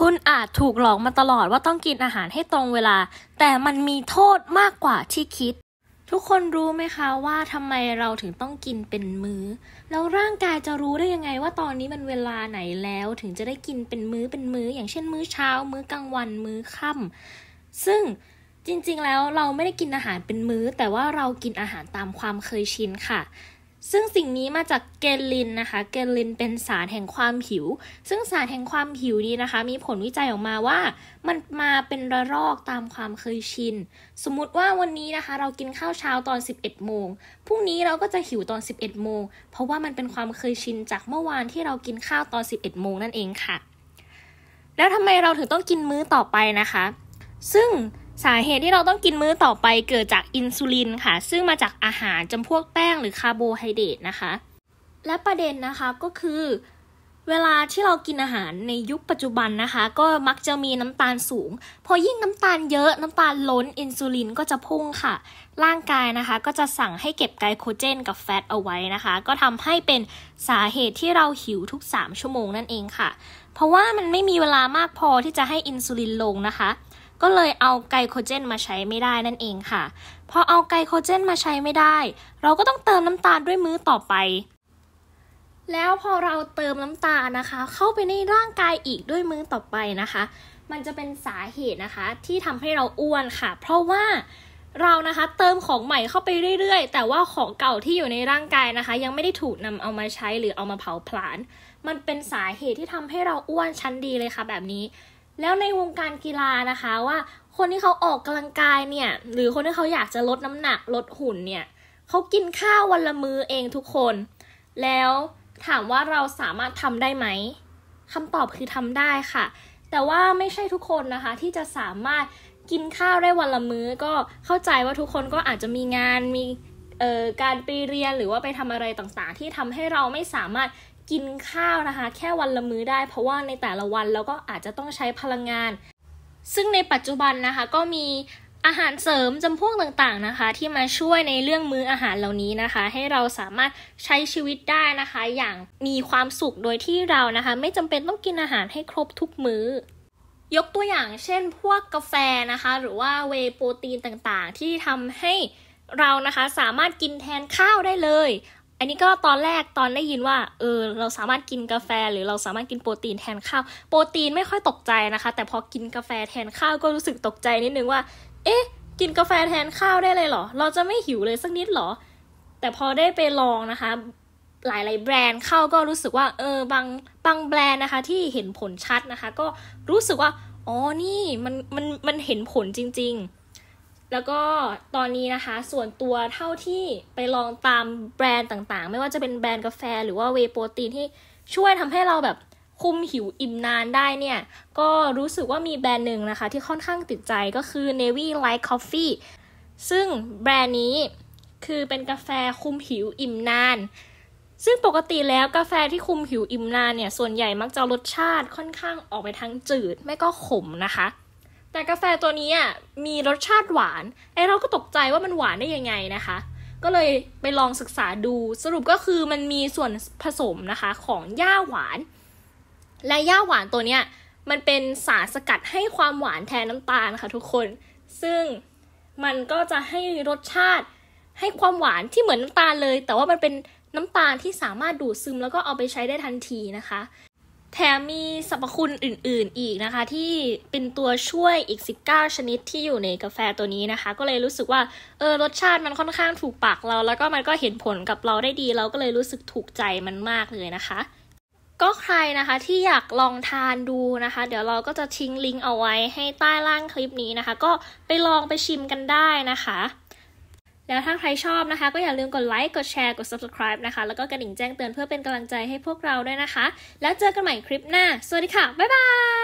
คุณอาจถูกหลอกมาตลอดว่าต้องกินอาหารให้ตรงเวลา แต่มันมีโทษมากกว่าที่คิด ทุกคนรู้ไหมคะว่าทำไมเราถึงต้องกินเป็นมือ้อ แล้วร่างกายจะรู้ได้ยังไงว่าตอนนี้มันเวลาไหนแล้ว ถึงจะได้กินเป็นมือ้อเป็นมือ้อ อย่างเช่นมื้อเช้ามื้อกลางวันมื้อค่ำซึ่งจริงๆแล้วเราไม่ได้กินอาหารเป็นมือ้อ แต่ว่าเรากินอาหารตามความเคยชินค่ะซึ่งสิ่งนี้มาจากเกลินนะคะ เกลินเป็นสารแห่งความหิว ซึ่งสารแห่งความหิวนี้นะคะ มีผลวิจัยออกมาว่ามันมาเป็นระลอกตามความเคยชิน สมมุติว่าวันนี้นะคะ เรากินข้าวเช้าตอน 11โมงพรุ่งนี้เราก็จะหิวตอน 11โมง เพราะว่ามันเป็นความเคยชินจากเมื่อวานที่เรากินข้าวตอน 11โมงนั่นเองค่ะ แล้วทำไมเราถึงต้องกินมื้อต่อไปนะคะ ซึ่งสาเหตุที่เราต้องกินมื้อต่อไปเกิดจากอินซูลินค่ะ ซึ่งมาจากอาหารจำพวกแป้งหรือคาร์โบไฮเดรตนะคะ และประเด็นนะคะก็คือ เวลาที่เรากินอาหารในยุคปัจจุบันนะคะ ก็มักจะมีน้ำตาลสูง พอยิ่งน้ำตาลเยอะน้ำตาลล้น อินซูลินก็จะพุ่งค่ะ ร่างกายนะคะ ก็จะสั่งให้เก็บไกลโคเจนกับแฟตเอาไว้นะคะ ก็ทำให้เป็นสาเหตุที่เราหิวทุก 3 ชั่วโมงนั่นเองค่ะ เพราะว่ามันไม่มีเวลามากพอที่จะให้อินซูลินลงนะคะก็เลยเอาไกลโคเจนมาใช้ไม่ได้นั่นเองค่ะพอเอาไกลโคเจนมาใช้ไม่ได้ เราก็ต้องเติมน้ำตาลด้วยมือต่อไป แล้วพอเราเติมน้ำตาลนะคะ เข้าไปในร่างกายอีกด้วยมือต่อไปนะคะ มันจะเป็นสาเหตุนะคะที่ทำให้เราอ้วนค่ะ เพราะว่าเรานะคะ เติมของใหม่เข้าไปเรื่อยๆ แต่ว่าของเก่าที่อยู่ในร่างกายนะคะ ยังไม่ได้ถูกนำเอามาใช้หรือเอามาเผาผลาญมันเป็นสาเหตุที่ทำให้เราอ้วนชั้นดีเลยค่ะ แบบนี้แล้วในวงการกีฬานะคะว่า คนที่เขาออกกำลังกายเนี่ยหรือคนที่เขาอยากจะลดน้ำหนักลดหุ่นเนี่ยเขากินข้าววันละมื้อเองทุกคน แล้วถามว่าเราสามารถทำได้ไหมคำตอบคือทำได้ค่ะ แต่ว่าไม่ใช่ทุกคนนะคะที่จะสามารถกินข้าวได้วันละมื้อก็เข้าใจว่าทุกคนก็อาจจะมีงานมีการไปเรียนหรือว่าไปทำอะไรต่างๆ ที่ทำให้เราไม่สามารถกินข้าวนะคะแค่วันละมื้อได้ เพราะว่าในแต่ละวันเราก็อาจจะต้องใช้พลังงาน ซึ่งในปัจจุบันนะคะก็มีอาหารเสริมจำพวกต่างๆนะคะ ที่มาช่วยในเรื่องมื้ออาหารเหล่านี้นะคะ ให้เราสามารถใช้ชีวิตได้นะคะ อย่างมีความสุขโดยที่เรานะคะ ไม่จำเป็นต้องกินอาหารให้ครบทุกมื้อยกตัวอย่างเช่นพวกกาแฟนะคะ หรือว่าเวโปรตีนต่างๆ ที่ทำให้เรานะคะสามารถกินแทนข้าวได้เลยันนี้ก็ตอนแรกตอนได้ยินว่าเออเราสามารถกินกาแฟหรือเราสามารถกินโปรตีนแทนข้าวโปรตีนไม่ค่อยตกใจนะคะ แต่พอกินกาแฟแทนข้าวก็รู้สึกตกใจนิดนึงว่า เอ๊ะ กินกาแฟแทนข้าวได้เลยเหรอเราจะไม่หิวเลยสักนิดหรอ แต่พอได้ไปลองนะคะ หลายๆแบรนด์เข้าก็รู้สึกว่าเออบางบางแบรนด์นะคะที่เห็นผลชัดนะคะ ก็รู้สึกว่าอ๋อนี่มันมันมันเห็นผลจริง ๆแล้วก็ตอนนี้นะคะ ส่วนตัวเท่าที่ไปลองตามแบรนด์ต่างๆ ไม่ว่าจะเป็นแบรนด์กาแฟหรือว่าเวโปรตีนที่ช่วยทำให้เราแบบคุมหิวอิ่มนานได้เนี่ย ก็รู้สึกว่ามีแบรนด์หนึ่งนะคะที่ค่อนข้างติดใจก็คือ Navy Light Coffee ซึ่งแบรนด์นี้คือเป็นกาแฟคุมหิวอิ่มนาน ซึ่งปกติแล้วกาแฟที่คุมหิวอิ่มนานเนี่ยส่วนใหญ่มักจะรสชาติค่อนข้างออกไปทางจืด ไม่ก็ขมนะคะแต่กาแฟตัวนี้อ่ะมีรสชาติหวานไอเราก็ตกใจว่ามันหวานได้ยังไงนะคะ ก็เลยไปลองศึกษาดูสรุปก็คือมันมีส่วนผสมนะคะ ของหญ้าหวาน และหญ้าหวานตัวเนี้ยมันเป็นสารสกัดให้ความหวานแทนน้ำตาลค่ะทุกคน ซึ่งมันก็จะให้รสชาติให้ความหวานที่เหมือนน้ำตาลเลย แต่ว่ามันเป็นน้ำตาลที่สามารถดูดซึมแล้วก็เอาไปใช้ได้ทันทีนะคะแถมมีสรรพคุณอื่นๆอีกนะคะ ที่เป็นตัวช่วยอีก 19 ชนิดที่อยู่ในกาแฟตัวนี้นะคะ ก็เลยรู้สึกว่าเออรสชาติมันค่อนข้างถูกปากเรา แล้วก็มันก็เห็นผลกับเราได้ดี เราก็เลยรู้สึกถูกใจมันมากเลยนะคะ ก็ใครนะคะที่อยากลองทานดูนะคะ เดี๋ยวเราก็จะทิ้งลิงก์เอาไว้ให้ใต้ล่างคลิปนี้นะคะ ก็ไปลองไปชิมกันได้นะคะแล้วถ้าใครชอบนะคะ ก็อย่าลืมกดไลค์ กดแชร์ กด subscribe นะคะแล้วก็กระดิ่งแจ้งเตือนเพื่อเป็นกำลังใจให้พวกเราด้วยนะคะแล้วเจอกันใหม่คลิปหน้า สวัสดีค่ะ บ๊ายบาย